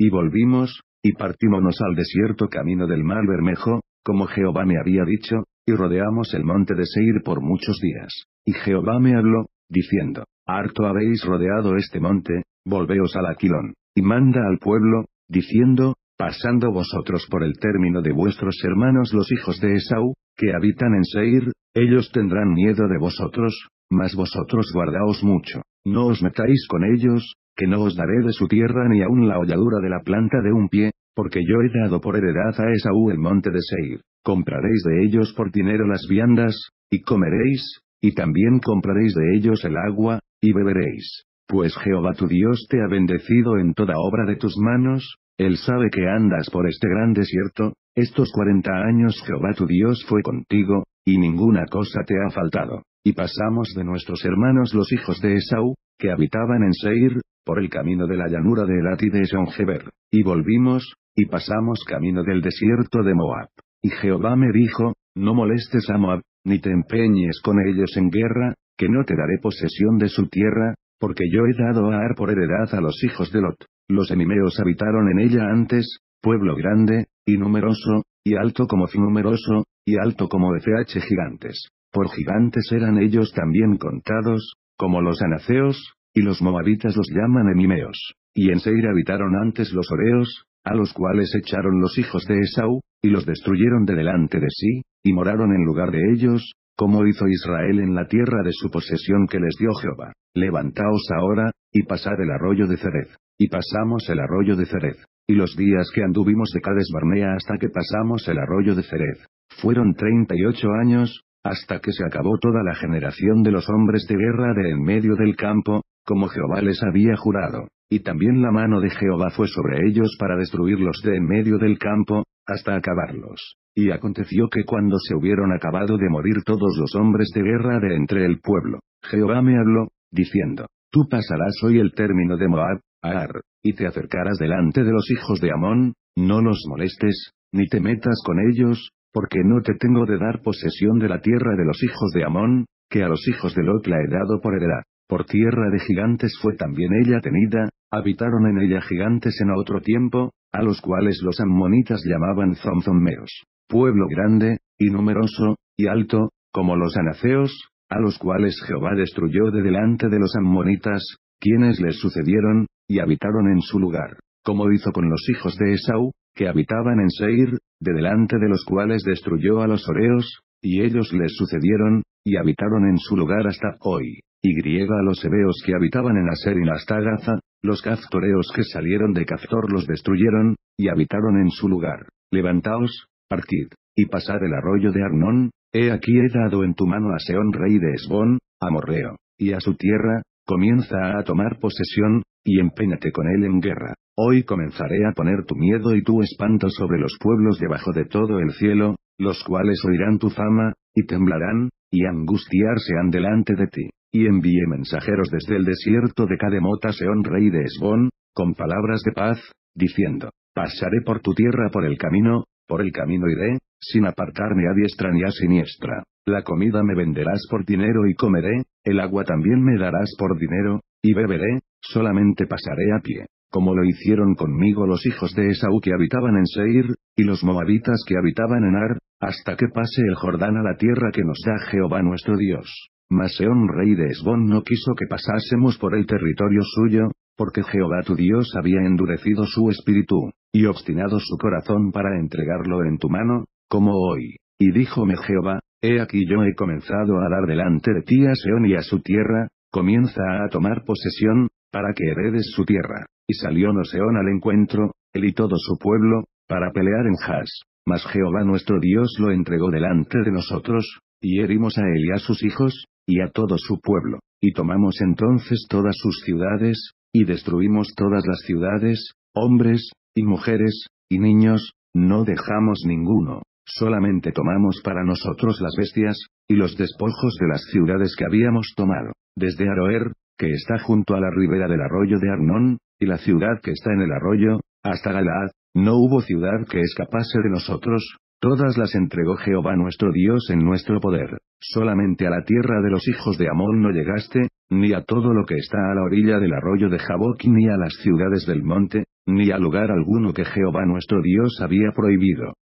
Y volvimos, y partímonos al desierto camino del mar Bermejo, como Jehová me había dicho, y rodeamos el monte de Seir por muchos días. Y Jehová me habló, diciendo, Harto habéis rodeado este monte, volveos al Aquilón, y manda al pueblo, diciendo, pasando vosotros por el término de vuestros hermanos los hijos de Esau, que habitan en Seir, ellos tendrán miedo de vosotros, mas vosotros guardaos mucho, no os metáis con ellos, que no os daré de su tierra ni aun la holladura de la planta de un pie, porque yo he dado por heredad a Esaú el monte de Seir, compraréis de ellos por dinero las viandas, y comeréis, y también compraréis de ellos el agua, y beberéis. Pues Jehová tu Dios te ha bendecido en toda obra de tus manos, él sabe que andas por este gran desierto, estos cuarenta años Jehová tu Dios fue contigo, y ninguna cosa te ha faltado. Y pasamos de nuestros hermanos los hijos de Esau, que habitaban en Seir, por el camino de la llanura de Elat de y volvimos, y pasamos camino del desierto de Moab. Y Jehová me dijo, no molestes a Moab, ni te empeñes con ellos en guerra, que no te daré posesión de su tierra, porque yo he dado a Ar por heredad a los hijos de Lot. Los enimeos habitaron en ella antes, pueblo grande, y numeroso, y alto como fin numeroso, y alto como FH gigantes. Por gigantes eran ellos también contados, como los anaceos, y los moabitas los llaman emimeos. Y en Seir habitaron antes los oreos, a los cuales echaron los hijos de Esau, y los destruyeron de delante de sí, y moraron en lugar de ellos, como hizo Israel en la tierra de su posesión que les dio Jehová. Levantaos ahora, y pasad el arroyo de Cerez. Y pasamos el arroyo de Cerez. Y los días que anduvimos de Cades Barnea hasta que pasamos el arroyo de Cerez. Fueron treinta y ocho años, hasta que se acabó toda la generación de los hombres de guerra de en medio del campo, como Jehová les había jurado, y también la mano de Jehová fue sobre ellos para destruirlos de en medio del campo, hasta acabarlos. Y aconteció que cuando se hubieron acabado de morir todos los hombres de guerra de entre el pueblo, Jehová me habló, diciendo, Tú pasarás hoy el término de Moab, Ar, y te acercarás delante de los hijos de Amón, no los molestes, ni te metas con ellos, porque no te tengo de dar posesión de la tierra de los hijos de Amón, que a los hijos de Lot la he dado por heredad. Por tierra de gigantes fue también ella tenida, habitaron en ella gigantes en otro tiempo, a los cuales los ammonitas llamaban Zomzomeos, pueblo grande, y numeroso, y alto, como los anaceos, a los cuales Jehová destruyó de delante de los ammonitas, quienes les sucedieron, y habitaron en su lugar, como hizo con los hijos de Esau, que habitaban en Seir, de delante de los cuales destruyó a los oreos, y ellos les sucedieron, y habitaron en su lugar hasta hoy. Y a los hebeos que habitaban en Aser y hasta Gaza, los caftoreos que salieron de Caftor los destruyeron, y habitaron en su lugar. Levantaos, partid, y pasad el arroyo de Arnón, he aquí he dado en tu mano a Seón rey de Esbón, a Morreo, y a su tierra, comienza a tomar posesión, y empéñate con él en guerra. Hoy comenzaré a poner tu miedo y tu espanto sobre los pueblos debajo de todo el cielo, los cuales oirán tu fama, y temblarán, y angustiarse han delante de ti. Y envié mensajeros desde el desierto de Cademota Seón rey de Esbón, con palabras de paz, diciendo, pasaré por tu tierra por el camino, por el camino iré, sin apartarme a diestra ni a siniestra. La comida me venderás por dinero y comeré, el agua también me darás por dinero, y beberé, solamente pasaré a pie, como lo hicieron conmigo los hijos de Esaú que habitaban en Seir, y los moabitas que habitaban en Ar, hasta que pase el Jordán a la tierra que nos da Jehová nuestro Dios. Maseón rey de Esbón no quiso que pasásemos por el territorio suyo, porque Jehová tu Dios había endurecido su espíritu, y obstinado su corazón para entregarlo en tu mano, como hoy. Y díjome Jehová, he aquí yo he comenzado a dar delante de ti a Seón y a su tierra, comienza a tomar posesión, para que heredes su tierra. Y salió Noseón al encuentro, él y todo su pueblo, para pelear en Has, Mas Jehová nuestro Dios lo entregó delante de nosotros, y herimos a él y a sus hijos, y a todo su pueblo, y tomamos entonces todas sus ciudades, y destruimos todas las ciudades, hombres, y mujeres, y niños, no dejamos ninguno, solamente tomamos para nosotros las bestias, y los despojos de las ciudades que habíamos tomado, desde Aroer, que está junto a la ribera del arroyo de Arnón, y la ciudad que está en el arroyo, hasta Galaad, no hubo ciudad que escapase de nosotros, Todas las entregó Jehová nuestro Dios en nuestro poder. Solamente a la tierra de los hijos de Amón no llegaste, ni a todo lo que está a la orilla del arroyo de Jaboc ni a las ciudades del monte, ni a lugar alguno que Jehová nuestro Dios había prohibido.